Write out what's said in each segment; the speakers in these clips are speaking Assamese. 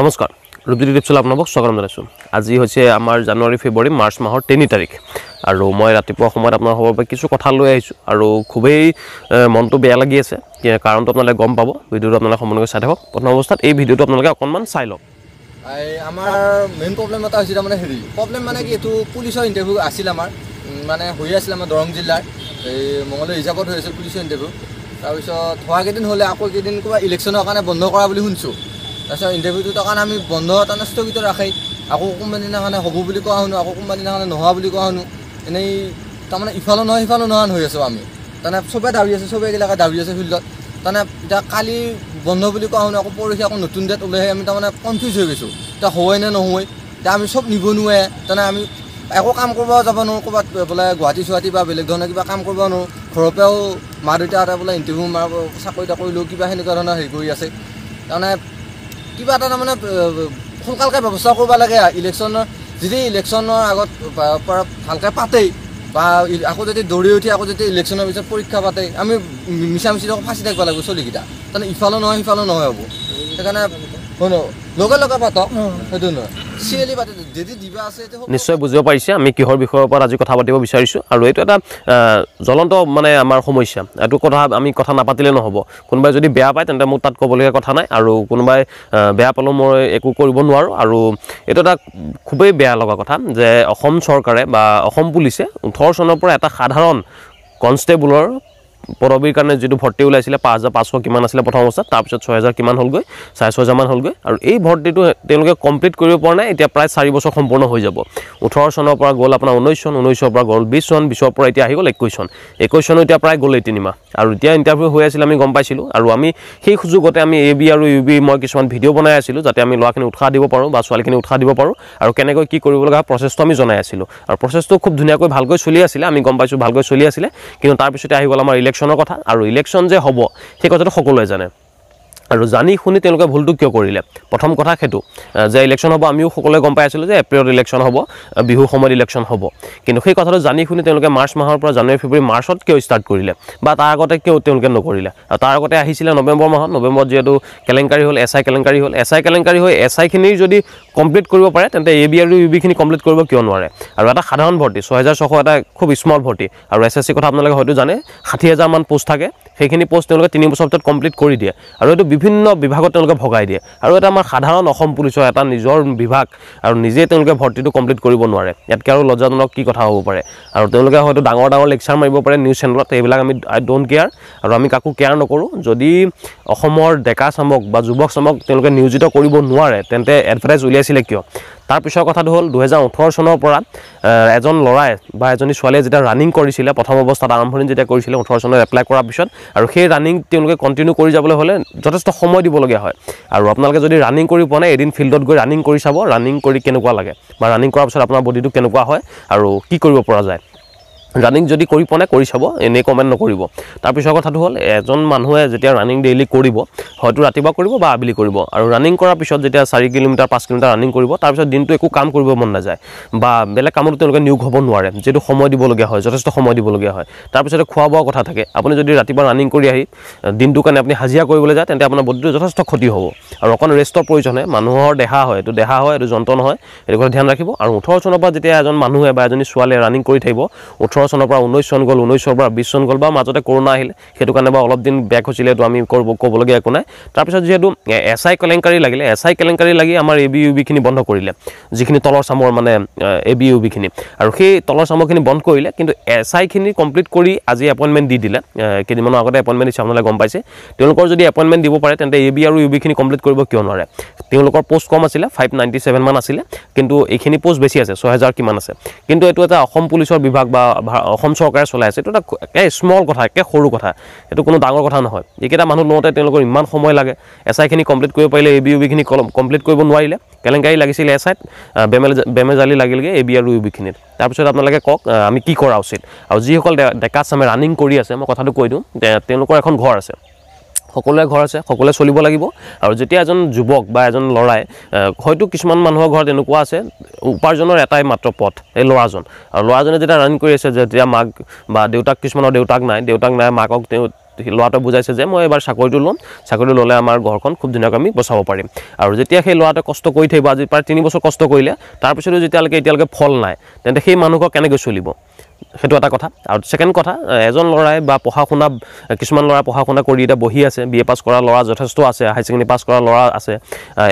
নমস্কাৰ ৰূপজ্যোতি টিপচলৈ আপোনালোকক স্বাগতম জনাইছোঁ আজি হৈছে আমাৰ জানুৱাৰী ফেব্ৰুৱাৰী মাৰ্চ মাহৰ তিনি তাৰিখ আৰু মই ৰাতিপুৱা সময়ত আপোনালোকৰ বাবে কিছু কথা লৈ আহিছোঁ আৰু খুবেই মনটো বেয়া লাগি আছে কাৰণটো আপোনালোকে গম পাব ভিডিঅ'টো আপোনালোকে সম্পূৰ্ণকৈ চাই থাকক প্ৰথম অৱস্থাত এই ভিডিঅ'টো আপোনালোকে অকণমান চাই লওক এই আমাৰ মেইন প্ৰব্লেম এটা হৈছে তাৰমানে হেৰি প্ৰব্লেম মানে কি এইটো পুলিচৰ ইণ্টাৰভিউ আছিল আমাৰ মানে হৈ আছিল আমাৰ দৰং জিলাৰ এই মঙলদৈ ৰিজাৰ্ভত হৈ আছিল পুলিচৰ ইণ্টাৰভিউ তাৰপিছত হোৱা কেইদিন হ'লে আকৌ কেইদিন কিবা ইলেকশ্যনৰ কাৰণে বন্ধ কৰা বুলি শুনিছোঁ তাৰপিছত ইণ্টাৰভিউটো কাৰণে আমি বন্ধ এটা স্থগিত ৰাখে আকৌ কোম্পানীদিনাৰ কাৰণে হ'ব বুলি কোৱা শুনো আকৌ কোম্পানীদিনাৰ কাৰণে নোহোৱা বুলি কোৱা শুনো এনেই তাৰমানে ইফালো নহয় সিফালো নহয় হৈ আছোঁ আমি তাৰমানে চবে দাবী আছে চবে এইবিলাকে দাবী আছে ফিল্ডত তাৰমানে এতিয়া কালি বন্ধ বুলি কোৱা শুনো আকৌ পৰহি আকৌ নতুন ডেট ওলাই আমি তাৰমানে কনফিউজ হৈ গৈছোঁ এতিয়া হয় নে নহয় এতিয়া আমি চব নিব নোৱাৰে তাৰমানে আমি একো কাম কৰিব যাব নোৱাৰোঁ ক'ৰবাত বোলে গুৱাহাটী চুৱাহাটী বা বেলেগ ধৰণৰ কিবা কাম কৰিব নোৱাৰোঁ ঘৰৰ পৰাও মা দেউতাহঁতে বোলে ইণ্টাৰভিউ মাৰ চাকৰি তাকৰি লৈ কিবা সেনেকুৱা ধৰণৰ হেৰি কৰি আছে তাৰমানে কিবা এটা তাৰমানে সোনকালকে ব্যৱস্থা কৰিব লাগে ইলেকশ্যনৰ যদি ইলেকশ্যনৰ আগত ভালকৈ পাতেই বা আকৌ যদি দৌৰি উঠি আকৌ যদি ইলেকশ্যনৰ পিছত পৰীক্ষা পাতে আমি মিছা মিছামিচি ফাঁচি থাকিব লাগিব চলিকেইটা তাৰমানে ইফালো নহয় সিফালেও নহয় হ'ব সেইকাৰণে নিশ্চয় বুজিব পাৰিছে আমি কিহৰ বিষয়ৰ ওপৰত আজি কথা পাতিব বিচাৰিছোঁ আৰু এইটো এটা জ্বলন্ত মানে আমাৰ সমস্যা এইটো কথা আমি কথা নাপাতিলে নহ'ব কোনোবাই যদি বেয়া পায় তেন্তে মোৰ তাত ক'বলগীয়া কথা নাই আৰু কোনোবাই বেয়া পালেও মই একো কৰিব নোৱাৰোঁ আৰু এইটো এটা খুবেই বেয়া লগা কথা যে অসম চৰকাৰে বা অসম পুলিচে ওঠৰ চনৰ পৰা এটা সাধাৰণ কনষ্টেবলৰ পদবীৰ কাৰণে যিটো ভৰ্তি ওলাইছিলে পাঁচ হাজাৰ পাঁচশ কিমান আছিলে প্ৰথম অৱস্থাত তাৰপিছত ছহেজাৰ কিমান হ'লগৈ চাৰে ছহেজাৰমান হ'লগৈ আৰু এই ভৰ্তিটো তেওঁলোকে কমপ্লিট কৰিব পৰা নাই এতিয়া প্ৰায় চাৰি বছৰ সম্পূৰ্ণ হৈ যাব ওঠৰ চনৰ পৰা গ'ল আপোনাৰ ঊনৈছ চন ঊনৈছৰ পৰা গ'ল বিছ চন বিছৰ পৰা এতিয়া আহি গ'ল একৈছ চন একৈছ চনো এতিয়া প্ৰায় গ'লেই তিনিমাহ আৰু এতিয়া ইণ্টাৰভিউ হৈ আছিলে আমি গম পাইছিলোঁ আৰু আমি সেই সুযোগতে আমি এ বি আৰু ইউ বি মই কিছুমান ভিডিঅ' বনাই আছিলোঁ যাতে আমি ল'ৰাখিনি উৎসাহ দিব পাৰোঁ বা ছোৱালীখিনি উৎসাহ দিব পাৰোঁ আৰু কেনেকৈ কি কৰিব লগা প্ৰচেছটো আমি জনাই আছিলোঁ আৰু প্ৰচেছটো খুব ধুনীয়াকৈ ভালকৈ চলি আছিলে আমি গম পাইছোঁ ভালকৈ চলি আছিলে কিন্তু তাৰপিছতে আহি গ'ল আমাৰ ইলেক্ট ইলেকশ্যনৰ কথা আৰু ইলেকশ্যন যে হ'ব সেই কথাটো সকলোৱে জানে আৰু জানি শুনি তেওঁলোকে ভুলটো কিয় কৰিলে প্ৰথম কথা সেইটো যে ইলেকশ্যন হ'ব আমিও সকলোৱে গম পাই আছিলোঁ যে এপ্ৰিলত ইলেকশ্যন হ'ব বিহু সময়ত ইলেকশ্যন হ'ব কিন্তু সেই কথাটো জানি শুনি তেওঁলোকে মাৰ্চ মাহৰ পৰা জানুৱাৰী ফেব্ৰুৱাৰী মাৰ্চত কিয় ষ্টাৰ্ট কৰিলে বা তাৰ আগতে কিয় তেওঁলোকে নকৰিলে আৰু তাৰ আগতে আহিছিলে নৱেম্বৰ মাহত নৱেম্বৰত যিহেতু কেলেংকাৰী হ'ল এছ আই কেলেংকাৰী হ'ল এছ আই কেলেংকাৰী হৈ এছ আইখিনি যদি কমপ্লিট কৰিব পাৰে তেন্তে এ বি আৰু ইউ বিখিনি কমপ্লিট কৰিব কিয় নোৱাৰে আৰু এটা সাধাৰণ ভৰ্তি ছহেজাৰ ছশ এটা খুব স্মল ভৰ্তি আৰু এছ এছ চিৰ কথা আপোনালোকে হয়তো জানে ষাঠি হাজাৰমান পোষ্ট থাকে সেইখিনি পোষ্ট তেওঁলোকে তিনি বছৰ ভিতৰত কমপ্লিট কৰি দিয়ে আৰু এইটো বিভিন্ন বিভাগত তেওঁলোকে ভগাই দিয়ে আৰু এটা আমাৰ সাধাৰণ অসম পুলিচৰ এটা নিজৰ বিভাগ আৰু নিজেই তেওঁলোকে ভৰ্তিটো কমপ্লিট কৰিব নোৱাৰে ইয়াতকৈ আৰু লজ্জাজনক কি কথা হ'ব পাৰে আৰু তেওঁলোকে হয়তো ডাঙৰ ডাঙৰ লেকচাৰ মাৰিব পাৰে নিউজ চেনেলত এইবিলাক আমি আই ডোণ্ট কেয়াৰ আৰু আমি কাকো কেয়াৰ নকৰোঁ যদি অসমৰ ডেকা চামক বা যুৱক চামক তেওঁলোকে নিয়োজিত কৰিব নোৱাৰে তেন্তে এডভাৰটাইজ উলিয়াইছিলে কিয় তাৰপিছৰ কথাটো হ'ল দুহেজাৰ ওঠৰ চনৰ পৰা এজন ল'ৰাই বা এজনী ছোৱালীয়ে যেতিয়া ৰানিং কৰিছিলে প্ৰথম অৱস্থাত আৰম্ভণি যেতিয়া কৰিছিলে ওঠৰ চনত এপ্লাই কৰাৰ পিছত আৰু সেই ৰানিং তেওঁলোকে কণ্টিনিউ কৰি যাবলৈ হ'লে যথেষ্ট সময় দিবলগীয়া হয় আৰু আপোনালোকে যদি ৰানিং কৰি পোৱা নাই এদিন ফিল্ডত গৈ ৰানিং কৰি চাব ৰানিং কৰি কেনেকুৱা লাগে বা ৰানিং কৰাৰ পিছত আপোনাৰ বডিটো কেনেকুৱা হয় আৰু কি কৰিব পৰা যায় ৰানিং যদি কৰি পোৱা নাই কৰি চাব এনেই কমেণ্ট নকৰিব তাৰপিছৰ কথাটো হ'ল এজন মানুহে যেতিয়া ৰানিং ডেইলি কৰিব হয়তো ৰাতিপুৱা কৰিব বা আবেলি কৰিব আৰু ৰানিং কৰাৰ পিছত যেতিয়া চাৰি কিলোমিটাৰ পাঁচ কিলোমিটাৰ ৰানিং কৰিব তাৰপিছত দিনটো একো কাম কৰিব মন নাযায় বা বেলেগ কামতো তেওঁলোকে নিয়োগ হ'ব নোৱাৰে যিহেতু সময় দিবলগীয়া হয় যথেষ্ট সময় দিবলগীয়া হয় তাৰপিছতে খোৱা বোৱা কথা থাকে আপুনি যদি ৰাতিপুৱা ৰানিং কৰি আহি দিনটোৰ কাৰণে আপুনি হাজিৰা কৰিবলৈ যায় তেন্তে আপোনাৰ বডিটো যথেষ্ট ক্ষতি হ'ব আৰু অকণ ৰেষ্টৰ প্ৰয়োজন হয় মানুহৰ দেহা হয় এইটো দেহা হয় এইটো যন্ত্ৰ নহয় এইটো কথা ধ্যান ৰাখিব আৰু ওঠৰ চনৰ পৰা যেতিয়া এজন মানুহে বা এজনী ছোৱালীয়ে ৰানিং কৰি থাকিব ওঠৰ ওঠৰ চনৰ পৰা ঊনৈছ চন গ'ল ঊনৈছৰ পৰা বিছ চন গ'ল বা মাজতে কৰোণা আহিলে সেইটো কাৰণে বা অলপ দিন বেক হৈছিলে এইটো আমি কৰিব ক'বলগীয়া একো নাই তাৰপিছত যিহেতু এছ আই কেলেংকাৰী লাগিলে এছ আই কেলেংকাৰী লাগি আমাৰ এ বি ইউ বিখিনি বন্ধ কৰিলে যিখিনি তলৰ চামৰ মানে এ বি ইউ বিখিনি আৰু সেই তলৰ চামৰখিনি বন্ধ কৰিলে কিন্তু এছ আইখিনি কমপ্লিট কৰি আজি এপইণ্টমেণ্ট দি দিলে কেইদিনমানৰ আগতে এপইণ্টমেণ্ট দিছে আপোনালোকে গম পাইছে তেওঁলোকৰ যদি এপইণ্টমেণ্ট দিব পাৰে তেন্তে এ বি আৰু ইউ বিখিনি কমপ্লিট কৰিব কিয় নোৱাৰে তেওঁলোকৰ পষ্ট কম আছিলে ফাইভ নাইণ্টি চেভেনমান আছিলে কিন্তু এইখিনি পষ্ট বেছি আছে ছয় ছহেজাৰ কিমান আছে কিন্তু এইটো এটা অসম পুলিচৰ বিভাগ বা অসম চৰকাৰে চলাই আছে এইটো এটা একে স্মল কথা একে সৰু কথা এইটো কোনো ডাঙৰ কথা নহয় এইকেইটা মানুহ লওঁতে তেওঁলোকৰ ইমান সময় লাগে এছ আইখিনি কমপ্লিট কৰিব পাৰিলে এ বি ইউ বিখিনি কমপ্লিট কৰিব নোৱাৰিলে কেলেংকাৰী লাগিছিলে এছ আইত বেমেজা বেমেজালি লাগিলেগে এ বি আৰু ইউ বিখিনিত তাৰপিছত আপোনালোকে কওক আমি কি কৰা উচিত আৰু যিসকল ডেকা চামে ৰানিং কৰি আছে মই কথাটো কৈ দিওঁ তেওঁলোকৰ এখন ঘৰ আছে সকলোৰে ঘৰ আছে সকলোৱে চলিব লাগিব আৰু যেতিয়া এজন যুৱক বা এজন ল'ৰাই হয়তো কিছুমান মানুহৰ ঘৰত এনেকুৱা আছে উপাৰ্জনৰ এটাই মাত্ৰ পথ এই ল'ৰাজন আৰু ল'ৰাজনে যেতিয়া ৰাণ কৰি আছে যেতিয়া মাক বা দেউতাক কিছুমানৰ দেউতাক নাই দেউতাক নাই মাকক তেওঁ ল'ৰাটোৱে বুজাইছে যে মই এইবাৰ চাকৰিটো ল'ম চাকৰিটো ল'লে আমাৰ ঘৰখন খুব ধুনীয়াকৈ আমি বচাব পাৰিম আৰু যেতিয়া সেই ল'ৰাটোৱে কষ্ট কৰি থাকিব আজি প্ৰায় তিনিবছৰ কষ্ট কৰিলে তাৰপিছতো যেতিয়ালৈকে এতিয়ালৈকে ফল নাই তেন্তে সেই মানুহক কেনেকৈ চলিব সেইটো এটা কথা আৰু ছেকেণ্ড কথা এজন ল'ৰাই বা পঢ়া শুনা কিছুমান ল'ৰাই পঢ়া শুনা কৰি এতিয়া বহি আছে বি এ পাছ কৰা ল'ৰা যথেষ্ট আছে হাই ছেকেণ্ডেৰী পাছ কৰা ল'ৰা আছে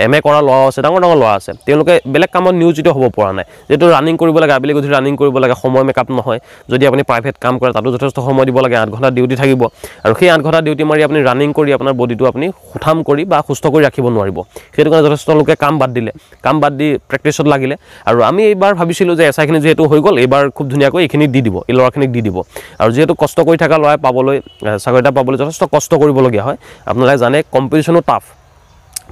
এম এ কৰা ল'ৰাও আছে ডাঙৰ ডাঙৰ ল'ৰা আছে তেওঁলোকে বেলেগ কামত নিয়োজিত হ'ব পৰা নাই যিহেতু ৰানিং কৰিব লাগে আবেলি গধূলি ৰানিং কৰিব লাগে সময় মেকআপ নহয় যদি আপুনি প্ৰাইভেট কাম কৰে তাতো যথেষ্ট সময় দিব লাগে আঠ ঘণ্টা ডিউটি থাকিব আৰু সেই আঠ ঘণ্টা ডিউটি মাৰি আপুনি ৰানিং কৰি আপোনাৰ বডিটো আপুনি সুঠাম কৰি বা সুস্থ কৰি ৰাখিব নোৱাৰিব সেইটো কাৰণে যথেষ্ট লোকে কাম বাদ দিলে কাম বাদ দি প্ৰেক্টিছত লাগিলে আৰু আমি এইবাৰ ভাবিছিলোঁ যে এছাইখিনি যিহেতু হৈ গ'ল এইবাৰ খুব ধুনীয়াকৈ এইখিনি দি দি দিব এই ল'ৰাখিনিক দি দিব আৰু যিহেতু কষ্ট কৰি থকা ল'ৰাই পাবলৈ চাকৰি এটা পাবলৈ যথেষ্ট কষ্ট কৰিবলগীয়া হয় আপোনালোকে জানে কম্পিটিশ্যনো টাফ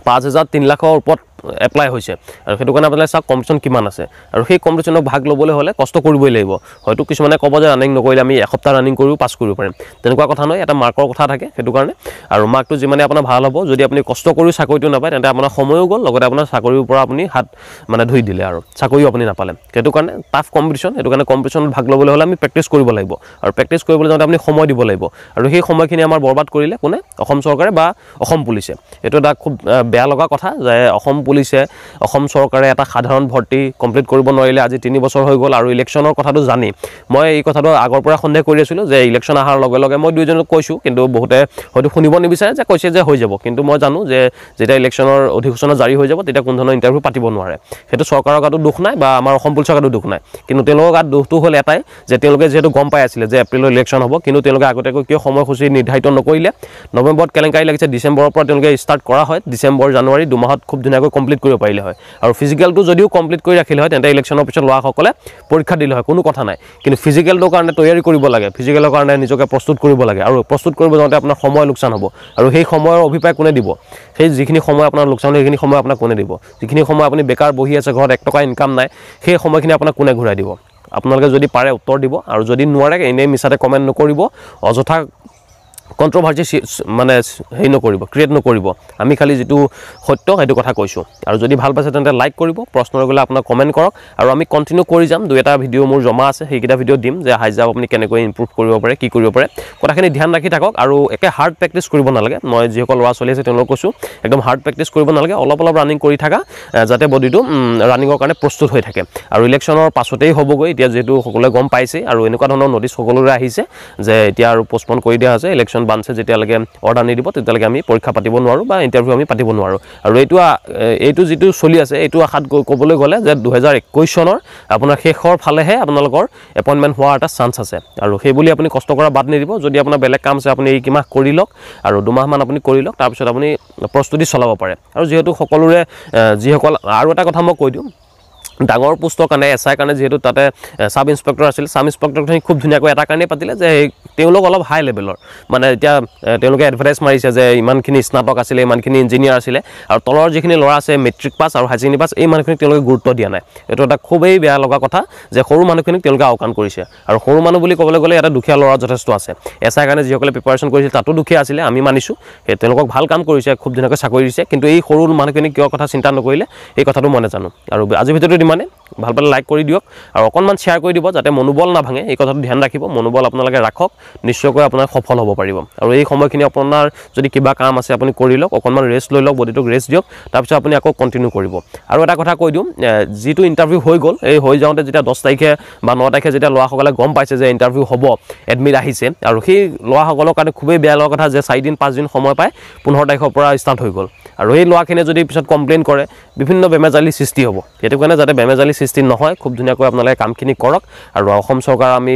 পাঁচ হেজাৰ তিনি লাখৰ ওপৰত এপ্লাই হৈছে আৰু সেইটো কাৰণে আপোনালোকে চাওক কম্পিটিশ্যন কিমান আছে আৰু সেই কম্পিটিশ্যনক ভাগ ল'বলৈ হ'লে কষ্ট কৰিবই লাগিব হয়তো কিছুমানে ক'ব যে ৰানিং নকৰিলে আমি এসপ্তাহ ৰানিং কৰিও পাছ কৰিব পাৰিম তেনেকুৱা কথা নহয় এটা মাৰ্কৰ কথা থাকে সেইটো কাৰণে আৰু মাৰ্কটো যিমানে আপোনাৰ ভাল হ'ব যদি আপুনি কষ্ট কৰিও চাকৰিটো নাপায় তেন্তে আপোনাৰ সময়ো গ'ল লগতে আপোনাৰ চাকৰিৰ পৰা আপুনি হাত মানে ধুই দিলে আৰু চাকৰিও আপুনি নাপালে সেইটো কাৰণে টাফ কম্পিটিশ্যন সেইটো কাৰণে কম্পিটিশ্যনত ভাগ ল'বলৈ হ'লে আমি প্ৰেক্টিছ কৰিব লাগিব আৰু প্ৰেক্টিছ কৰিবলৈ যাওঁতে আপুনি সময় দিব লাগিব আৰু সেই সময়খিনি আমাৰ বৰবাদ কৰিলে কোনে অসম চৰকাৰে বা অসম পুলিচে এইটো এটা খুব বেয়া লগা কথা যে অসম পুলিছে অসম চৰকাৰে এটা সাধাৰণ ভৰ্তি কমপ্লিট কৰিব নোৱাৰিলে আজি তিনি বছৰ হৈ গ'ল আৰু ইলেকশ্যনৰ কথাটো জানি মই এই কথাটো আগৰ পৰা সন্দেহ কৰি আছিলোঁ যে ইলেকশ্যন অহাৰ লগে লগে মই দুইজনক কৈছোঁ কিন্তু বহুতে হয়তো শুনিব নিবিচাৰে যে কৈছে যে হৈ যাব কিন্তু মই জানো যে যেতিয়া ইলেকশ্যনৰ অধিসূচনা জাৰি হৈ যাব তেতিয়া কোনো ধৰণৰ ইণ্টাৰভিউ পাতিব নোৱাৰে সেইটো চৰকাৰৰ গাতো দুখ নাই বা আমাৰ অসম পুলিচৰ গাতো দুখ নাই কিন্তু তেওঁলোকৰ গাত দুখটো হ'ল এটাই যে তেওঁলোকে যিহেতু গম পাই আছিলে যে এপ্ৰিলৰ ইলেকশ্যন হ'ব কিন্তু তেওঁলোকে আগতীয়াকৈ কিয় সময়সূচী নিৰ্ধাৰিত নকৰিলে নৱেম্বৰত কেলেংকাৰী লাগিছে ডিচেম্বৰৰ পৰা তেওঁলোকে ষ্টাৰ্ট কৰা হয় ডিচেম্বৰ জানুৱাৰী দুমাহত খুব ধুনীয়াকৈ কমপ্লিট কৰিব পাৰিলে হয় আৰু ফিজিকেলটো যদিও কমপ্লিট কৰি ৰাখিলে হয় তেন্তে ইলেকশ্যনৰ পিছত ল'ৰাসকলে পৰীক্ষা দিলে হয় কোনো কথা নাই কিন্তু ফিজিকেলটোৰ কাৰণে তৈয়াৰী কৰিব লাগে ফিজিকেলৰ কাৰণে নিজকে প্ৰস্তুত কৰিব লাগে আৰু প্ৰস্তুত কৰিব যাওঁতে আপোনাৰ সময় লোকচান হ'ব আৰু সেই সময়ৰ অভিপ্ৰায় কোনে দিব সেই যিখিনি সময় আপোনাৰ লোকচান হ'ব সেইখিনি সময় আপোনাক কোনে দিব যিখিনি সময় আপুনি বেকাৰ বহি আছে ঘৰত এক টকা ইনকাম নাই সেই সময়খিনি আপোনাক কোনে ঘূৰাই দিব আপোনালোকে যদি পাৰে উত্তৰ দিব আৰু যদি নোৱাৰে এনেই মিছাতে কমেণ্ট নকৰিব অযথা কণ্ট্ৰভাৰ্চি মানে হেৰি নকৰিব ক্ৰিয়েট নকৰিব আমি খালি যিটো সত্য সেইটো কথা কৈছোঁ আৰু যদি ভাল পাইছে তেন্তে লাইক কৰিব প্ৰশ্ন ৰগলে আপোনাক কমেণ্ট কৰক আৰু আমি কণ্টিনিউ কৰি যাম দুই এটা ভিডিঅ' মোৰ জমা আছে সেইকেইটা ভিডিঅ' দিম যে হাই জাপ আপুনি কেনেকৈ ইম্প্ৰুভ কৰিব পাৰে কি কৰিব পাৰে কথাখিনি ধ্যান ৰাখি থাকক আৰু একে হাৰ্ড প্ৰেক্টিচ কৰিব নালাগে মই যিসকল ল'ৰা ছোৱালী আছে তেওঁলোকক কৈছোঁ একদম হাৰ্ড প্ৰেক্টিচ কৰিব নালাগে অলপ অলপ ৰাণিং কৰি থাকা যাতে বডিটো ৰাণিঙৰ কাৰণে প্ৰস্তুত হৈ থাকে আৰু ইলেকশ্যনৰ পাছতেই হ'বগৈ এতিয়া যিহেতু সকলোৱে গম পাইছেই আৰু এনেকুৱা ধৰণৰ নটিছ সকলোৰে আহিছে যে এতিয়া আৰু পষ্টপ'ন কৰি দিয়া হৈছে ইলেকশ্যন বান্ধছে যেতিয়ালৈকে অৰ্ডাৰ নিদিব তেতিয়ালৈকে আমি পৰীক্ষা পাতিব নোৱাৰোঁ বা ইণ্টাৰভিউ আমি পাতিব নোৱাৰোঁ আৰু এইটো এইটো যিটো চলি আছে এইটো আশাত ক'বলৈ গ'লে যে দুহেজাৰ একৈছ চনৰ আপোনাৰ শেষৰ ফালেহে আপোনালোকৰ এপইণ্টমেণ্ট হোৱাৰ এটা চান্স আছে আৰু সেই বুলি আপুনি কষ্ট কৰা বাদ নিদিব যদি আপোনাৰ বেলেগ কাম আছে আপুনি এই এইকেইমাহ কৰি লওক আৰু দুমাহমান আপুনি কৰি লওক তাৰপিছত আপুনি প্ৰস্তুতি চলাব পাৰে আৰু যিহেতু সকলোৰে যিসকল আৰু এটা কথা মই কৈ দিওঁ ডাঙৰ পোষ্টৰ কাৰণে এছ আইৰ কাৰণে যিহেতু তাতে ছাব ইনস্পেক্টৰ আছিল ছাব ইনস্পেক্টৰখিনি খুব ধুনীয়াকৈ এটা কাৰণেই পাতিলে যে সেই তেওঁলোক অলপ হাই লেভেলৰ মানে এতিয়া তেওঁলোকে এডভাৰটাইজ মাৰিছে যে ইমানখিনি স্নাতক আছিলে ইমানখিনি ইঞ্জিনিয়াৰ আছিলে আৰু তলৰ যিখিনি ল'ৰা আছে মেট্ৰিক পাছ আৰু হাই ছেকেণ্ডেৰী পাছ এই মানুহখিনিক তেওঁলোকে গুৰুত্ব দিয়া নাই এইটো এটা খুবেই বেয়া লগা কথা যে সৰু মানুহখিনিক তেওঁলোকে আওকাণ কৰিছে আৰু সৰু মানুহ বুলি ক'বলৈ গ'লে এটা দুখীয়া ল'ৰা যথেষ্ট আছে এছ আইৰ কাৰণে যিসকলে প্ৰিপাৰেশ্যন কৰিছিল তাতো দুখীয়া আছিলে আমি মানিছোঁ সেই তেওঁলোকক ভাল কাম কৰিছে খুব ধুনীয়াকৈ চাকৰি দিছে কিন্তু এই সৰু মানুহখিনিক কিয় কথা চিন্তা নকৰিলে এই কথাটো মই নাজানো আৰু আজিৰ ভিডিঅ'টো ইমানে ভাল পালে লাইক কৰি দিয়ক আৰু অকণমান শ্বেয়াৰ কৰি দিব যাতে মনোবল নাভাঙে এই কথাটো ধ্যান ৰাখিব মনোবল আপোনালোকে ৰাখক নিশ্চয়কৈ আপোনাৰ সফল হ'ব পাৰিব আৰু এই সময়খিনি আপোনাৰ যদি কিবা কাম আছে আপুনি কৰি লওক অকণমান ৰেষ্ট লৈ লওক বডিটোক ৰেষ্ট দিয়ক তাৰপিছত আপুনি আকৌ কণ্টিনিউ কৰিব আৰু এটা কথা কৈ দিওঁ যিটো ইণ্টাৰভিউ হৈ গ'ল এই হৈ যাওঁতে যেতিয়া দহ তাৰিখে বা ন তাৰিখে যেতিয়া ল'ৰাসকলে গম পাইছে যে ইণ্টাৰভিউ হ'ব এডমিট আহিছে আৰু সেই ল'ৰাসকলৰ কাৰণে খুবেই বেয়া লোৱা কথা যে চাৰিদিন পাঁচদিন সময় পায় পোন্ধৰ তাৰিখৰ পৰা ষ্টাৰ্ট হৈ গ'ল আৰু এই ল'ৰাখিনিয়ে যদি পিছত কমপ্লেইন কৰে বিভিন্ন বেমেজালিৰ সৃষ্টি হ'ব সেইটো কাৰণে যাতে বেমেজালি সৃষ্টি নহয় খুব ধুনীয়াকৈ আপোনালোকে কামখিনি কৰক আৰু অসম চৰকাৰ আমি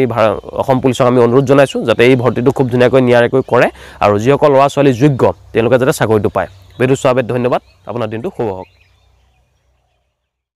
অসম পুলিচক আমি অনুৰোধ জনাইছোঁ যাতে এই ভৰ্তিটো খুব ধুনীয়াকৈ নিয়াৰিকৈ কৰে আৰু যিসকল ল'ৰা ছোৱালী যোগ্য তেওঁলোকে যাতে চাকৰিটো পায় বেদু চোৱাবেদ ধন্যবাদ আপোনাৰ দিনটো শুভ হওক